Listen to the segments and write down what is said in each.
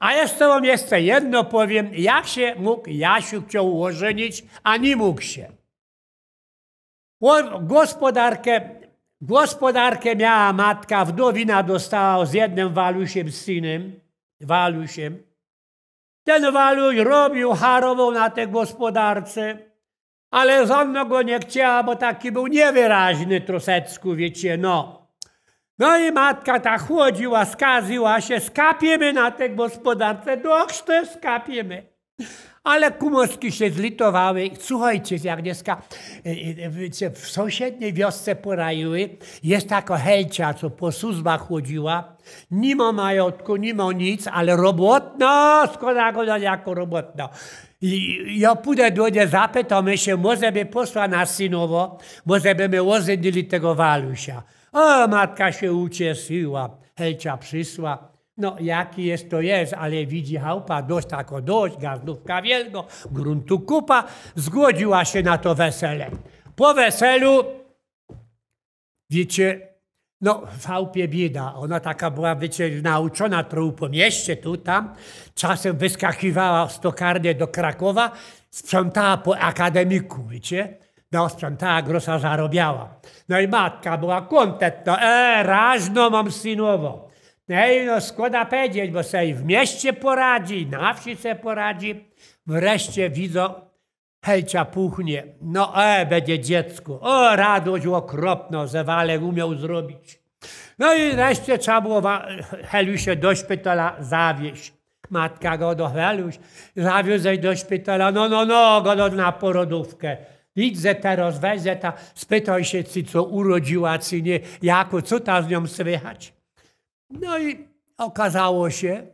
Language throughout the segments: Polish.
A jeszcze wam jeszcze jedno powiem. Jak się mógł Jasiu chciał ożenić, a nie mógł się. gospodarkę, gospodarkę miała matka, wdowina dostała z jednym walusiem synem, walusiem. Ten waluś robił, harował na tej gospodarce, ale żadna go nie chciała, bo taki był niewyraźny trosecku, wiecie, no. No i matka ta chłodziła, skaziła się, skapiemy na tej gospodarce, no też skapiemy. Ale kumoski się zlitowały. Słuchajcie, jak dneska y, y, y, w sąsiedniej wiosce Porajły jest taka helcia, co po służbach chodziła. Nie majątku, nie nic, ale robotna, składa go jako robotna. I ja pójdę do niej, zapytam się, może by posła na synowo, może by my ozynili tego walusia. O, matka się ucieszyła, Helcia przyszła. No, jaki jest to jest, ale widzi chałupa, dość tako dość, gazdówka wielgo, gruntu kupa, zgodziła się na to wesele. Po weselu, wiecie, no, w chałupie bieda. Ona taka była, wiecie, nauczona trochę po mieście, tu, tam. Czasem wyskakiwała z tokarnie do Krakowa, sprzątała po akademiku, wiecie na ta grosza zarobiała. No i matka była kontentna. E, raźno mam synowo. Ej, no składa powiedzieć, bo sobie w mieście poradzi, na wsi se poradzi. Wreszcie widzą, helcia puchnie. No e, będzie dziecku O, radość ze zewalek umiał zrobić. No i wreszcie trzeba było Heliusie do szpitala zawieźć. Matka go do Heliuś zawiózł do szpitala. No, no, no, go do, na porodówkę. Idź zeta rozweź ta, spytaj się czy co urodziła, czy nie, jako, co ta z nią słychać. No i okazało się,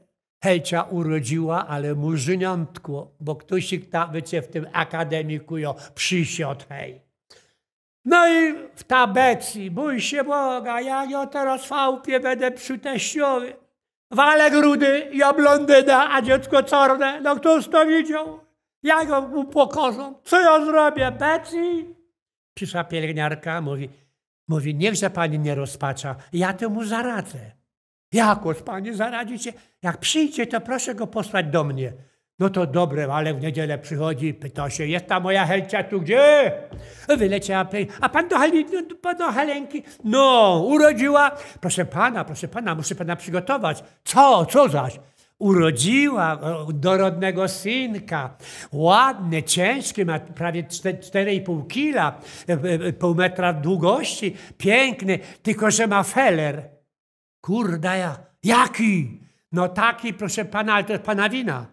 Helcia urodziła, ale murzyniątko, bo ktoś ta, wiecie, w tym akademiku ją przysiadł, hej. No i w tabecji, bój się Boga, ja ją teraz fałpie będę przy teściowy. Wale grudy, ja blondyna, a dziecko czarne, no kto to widział? Ja go upokorzę. Co ja zrobię, Beci? Pisza pielęgniarka mówi, mówi, niechże pani nie rozpacza, ja temu zaradzę. Jakoż pani zaradzicie? Jak przyjdzie, to proszę go posłać do mnie. No to dobre, ale w niedzielę przychodzi pyta się, jest ta moja Helcia tu gdzie? Wyleciała, a pan do, Heli, no, do Helenki? No, urodziła. Proszę pana, proszę pana, muszę pana przygotować. Co, co zaś? urodziła e, dorodnego synka. Ładny, ciężki, ma prawie 4,5 kila, e, e, pół metra długości, piękny, tylko że ma feller. Kurda ja, jaki? No taki, proszę pana, ale to jest pana wina.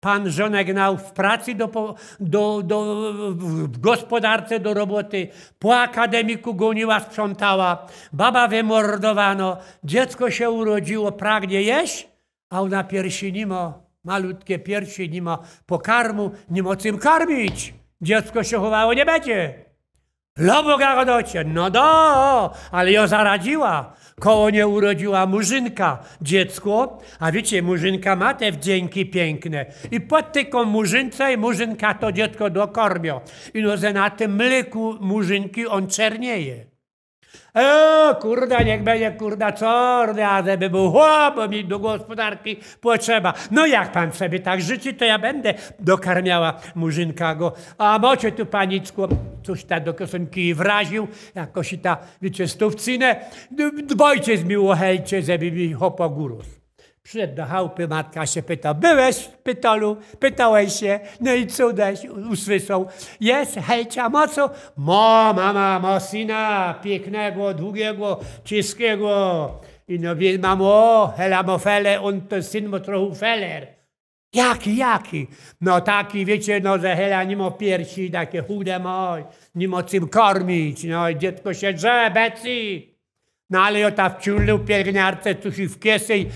Pan żonę gnał w pracy, do, do, do, w gospodarce do roboty. Po akademiku goniła, sprzątała. Baba wymordowano. Dziecko się urodziło, pragnie jeść? a ona piersi nima, malutkie piersi, nima pokarmu, nima czym karmić. Dziecko się chowało nie będzie. Lobo gagodocie, no do, ale ją zaradziła. Koło nie urodziła murzynka, dziecko, a wiecie, murzynka ma te wdzięki piękne. I pod tylko murzynce i murzynka to dziecko dokormio. I no, że na tym mleku murzynki on czernieje. O, kurda, niech będzie, kurda, czorny, a żeby był chłop, bo mi do gospodarki potrzeba. No jak pan sobie tak życzy, to ja będę dokarmiała murzynka go. A mocie tu, paniczku, coś ta do kieszonki wraził, jakoś ta, wiecie, stówcinę. Dbajcie z miłochejcie, żeby mi hopa górósł. Przyszedł do chałupy, matka się pyta, byłeś w pytolu? Pytałeś się, no i cudeś usłyszał. Jest hejcia co Mo, mama, mo syna, pięknego, długiego, ciskiego. I no więc mamo, helamofele, on to syn mo trochę feler. Jaki, jaki? No taki, wiecie, no że hela nimo piersi, takie chude moj, nimo czym kormić, no i dziecko się drze, beci. No ale ja ta w ciulu tu się w kiesej,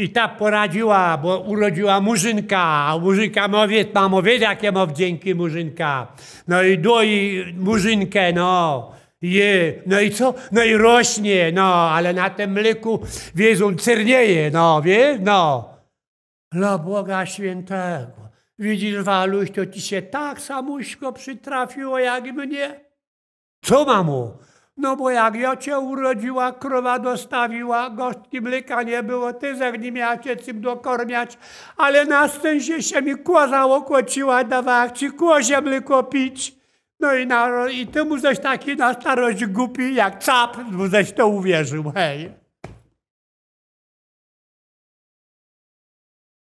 i ta poradziła, bo urodziła Murzynka, a Murzynka mówi, mamo, wiesz jakie ma wdzięki Murzynka. No i doi Murzynkę, no. Je, no i co? No i rośnie, no, ale na tym mleku, wiesz, on cernieje, no, wiesz, no. Dla Boga Świętego. Widzisz, Waluś, to ci się tak samuśko przytrafiło jak mnie. Co, mamo? No bo jak ja cię urodziła, krowa dostawiła, gości mleka nie było, ty miała miacie cym dokormiać, ale na szczęście się mi koza okłociła, dawała ci kłozie mleko pić. No i, na, i ty mu zaś taki na starość głupi jak cap, mu zaś to uwierzył, hej.